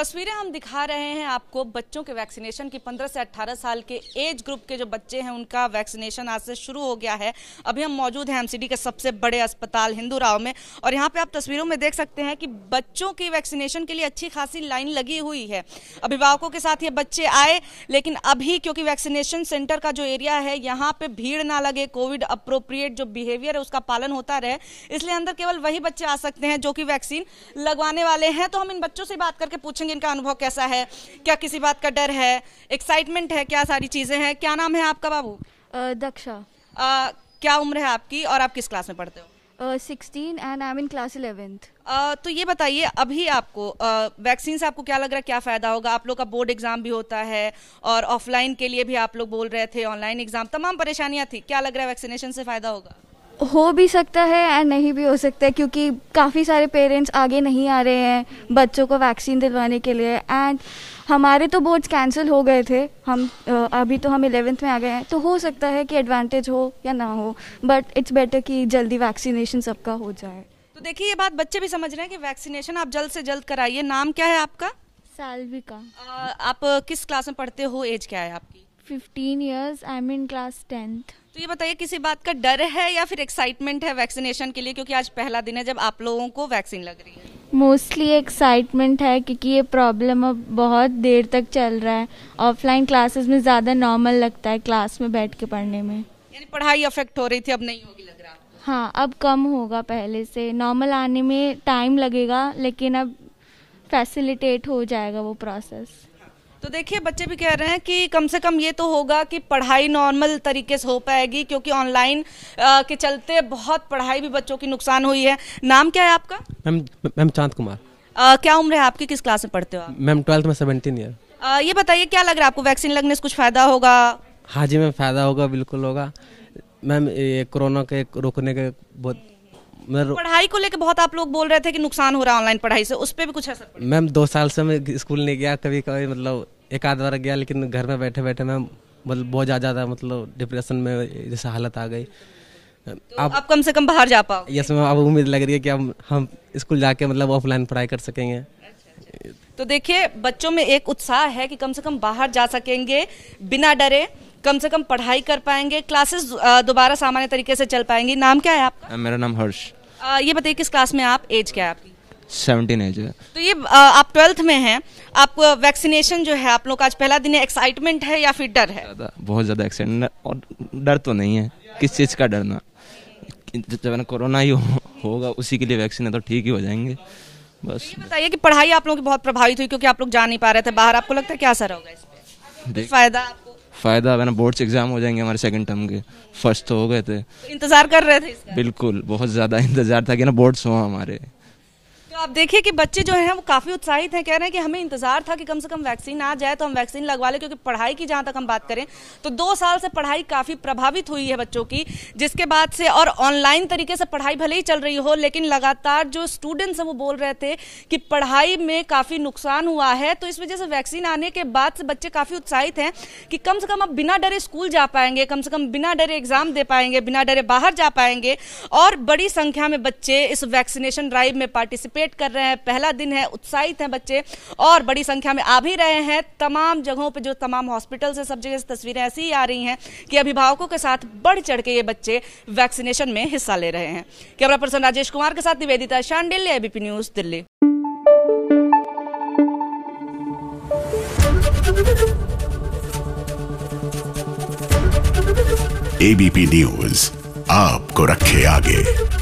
तस्वीरें हम दिखा रहे हैं आपको बच्चों के वैक्सीनेशन की 15 से 18 साल के एज ग्रुप के जो बच्चे हैं उनका वैक्सीनेशन आज से शुरू हो गया है अभी हम मौजूद हैं एमसीडी के सबसे बड़े अस्पताल हिंदू राव में और यहाँ पे आप तस्वीरों में देख सकते हैं कि बच्चों की वैक्सीनेशन के लिए अच्छी खासी लाइन लगी हुई है अभिभावकों के साथ ये बच्चे आए लेकिन अभी क्योंकि वैक्सीनेशन सेंटर का जो एरिया है यहाँ पे भीड़ ना लगे कोविड अप्रोप्रिएट जो बिहेवियर है उसका पालन होता रहे इसलिए अंदर केवल वही बच्चे आ सकते हैं जो कि वैक्सीन लगवाने वाले हैं तो हम इन बच्चों से बात करके पूछेंगे बताएंगे इनका अनुभव कैसा है क्या किसी बात का डर है एक्साइटमेंट है क्या सारी चीज़ें हैं क्या नाम है आपका बाबू दक्षा आ, क्या उम्र है आपकी और आप किस क्लास में पढ़ते हो sixteen and I am in class eleventh तो ये बताइए अभी आपको वैक्सीन uh, से आपको क्या लग रहा है क्या फ़ायदा होगा आप लोग का बोर्ड एग्ज़ाम भी होता है और ऑफलाइन के लिए भी आप लोग बोल रहे थे ऑनलाइन एग्ज़ाम तमाम परेशानियाँ थी क्या लग रहा है वैक्सीनेशन से फ़ायदा होगा हो भी सकता है एंड नहीं भी हो सकता है क्योंकि काफ़ी सारे पेरेंट्स आगे नहीं आ रहे हैं बच्चों को वैक्सीन दिलवाने के लिए एंड हमारे तो बोर्ड्स कैंसिल हो गए थे हम अभी तो हम इलेवेंथ में आ गए हैं तो हो सकता है कि एडवांटेज हो या ना हो बट इट्स बेटर कि जल्दी वैक्सीनेशन सबका हो जाए तो देखिए ये बात बच्चे भी समझ रहे हैं कि वैक्सीनेशन आप जल्द से जल्द कराइए नाम क्या है आपका सालविका आप किस क्लास में पढ़ते हो एज क्या है आपकी fifteen years I am in class tenth तो ये बताइए किसी बात का डर है या फिर एक्साइटमेंट है वैक्सीनेशन के लिए क्योंकि आज पहला दिन है जब आप लोगों को वैक्सीन लग रही है मोस्टली एक्साइटमेंट है क्योंकि ये प्रॉब्लम अब बहुत देर तक चल रहा है ऑफलाइन क्लासेस में ज़्यादा नॉर्मल लगता है क्लास में बैठ के पढ़ने में यानी पढ़ाई अफेक्ट हो रही थी अब नहीं होगी लग रहा हाँ अब कम होगा पहले से नॉर्मल आने में टाइम लगेगा लेकिन अब फैसिलिटेट हो जाएगा वो प्रोसेस तो देखिए बच्चे भी कह रहे हैं कि कम से कम ये तो होगा कि पढ़ाई नॉर्मल तरीके से हो पाएगी क्योंकि ऑनलाइन के चलते बहुत पढ़ाई भी बच्चों की नुकसान हुई है नाम क्या है आपका मैम मैम चांद कुमार आ, क्या उम्र है आपकी किस क्लास में पढ़ते हो मैम ट्वेल्थ में सेवनटीन ईयर ये बताइए क्या लग रहा है आपको वैक्सीन लगने से कुछ फायदा होगा हाँ जी मैम फायदा होगा बिल्कुल होगा मैम ये कोरोना के रोकने के बहुत मैं पढ़ाई को लेकर बहुत आप लोग बोल रहे थे कि नुकसान हो रहा है ऑनलाइन पढ़ाई से उस पर भी कुछ असर मैम दो साल से मैं स्कूल नहीं गया कभी कभी मतलब एक आध बार गया लेकिन घर में बैठे बैठे मैम मतलब बहुत ज़्यादा था मतलब डिप्रेशन में जैसे हालत आ गई तो आप, आप कम से कम बाहर जा पाओ यस मैम अब उम्मीद लग रही है कि हम हम स्कूल जाके मतलब ऑफलाइन पढ़ाई कर सकेंगे अच्छा, अच्छा। तो देखिए बच्चों में एक उत्साह है कि कम से कम बाहर जा सकेंगे बिना डरे कम से कम पढ़ाई कर पाएंगे क्लासेस दोबारा सामान्य तरीके से चल पाएंगी नाम क्या है आपका मेरा नाम हर्ष ये बताइए किस क्लास में आप एज क्या है आपकी सेवनटीन एज है तो ये आ, आप ट्वेल्थ में हैं आप वैक्सीनेशन जो है आप लोग का आज पहला दिन है एक्साइटमेंट है या फिर डर है बहुत ज़्यादा एक्साइटमेंट और डर तो नहीं है किस चीज़ का डरना जब ना कोरोना ही हो, होगा उसी के लिए वैक्सीन है तो ठीक ही हो जाएंगे बस तो बताइए कि पढ़ाई आप लोगों की बहुत प्रभावित हुई क्योंकि आप लोग जा नहीं पा रहे थे बाहर आपको लगता है क्या असर होगा इसमें फायदा आपको फ़ायदा है ना बोर्ड एग्ज़ाम हो जाएंगे हमारे सेकंड टर्म के फर्स्ट तो हो गए थे इंतज़ार कर रहे थे इसका? बिल्कुल बहुत ज़्यादा इंतज़ार था कि ना बोर्ड्स हो हमारे आप देखिए कि बच्चे जो हैं वो काफ़ी उत्साहित हैं कह रहे हैं कि हमें इंतज़ार था कि कम से कम वैक्सीन आ जाए तो हम वैक्सीन लगवा लें क्योंकि पढ़ाई की जहां तक हम बात करें तो दो साल से पढ़ाई काफ़ी प्रभावित हुई है बच्चों की जिसके बाद से और ऑनलाइन तरीके से पढ़ाई भले ही चल रही हो लेकिन लगातार जो स्टूडेंट्स हैं वो बोल रहे थे कि पढ़ाई में काफ़ी नुकसान हुआ है तो इस वजह से वैक्सीन आने के बाद से बच्चे काफ़ी उत्साहित हैं कि कम से कम अब बिना डरे स्कूल जा पाएंगे कम से कम बिना डरे एग्ज़ाम दे पाएंगे बिना डरे बाहर जा पाएंगे और बड़ी संख्या में बच्चे इस वैक्सीनेशन ड्राइव में पार्टिसिपेट सेलिब्रेट कर रहे हैं पहला दिन है उत्साहित हैं बच्चे और बड़ी संख्या में आ भी रहे हैं तमाम जगहों पर जो तमाम हॉस्पिटल है सब जगह से तस्वीरें ऐसी ही आ रही हैं कि अभिभावकों के साथ बढ़ चढ़ के ये बच्चे वैक्सीनेशन में हिस्सा ले रहे हैं कैमरा पर्सन राजेश कुमार के साथ Nivedita Shandil ABP news Delhi ABP news आपको रखे आगे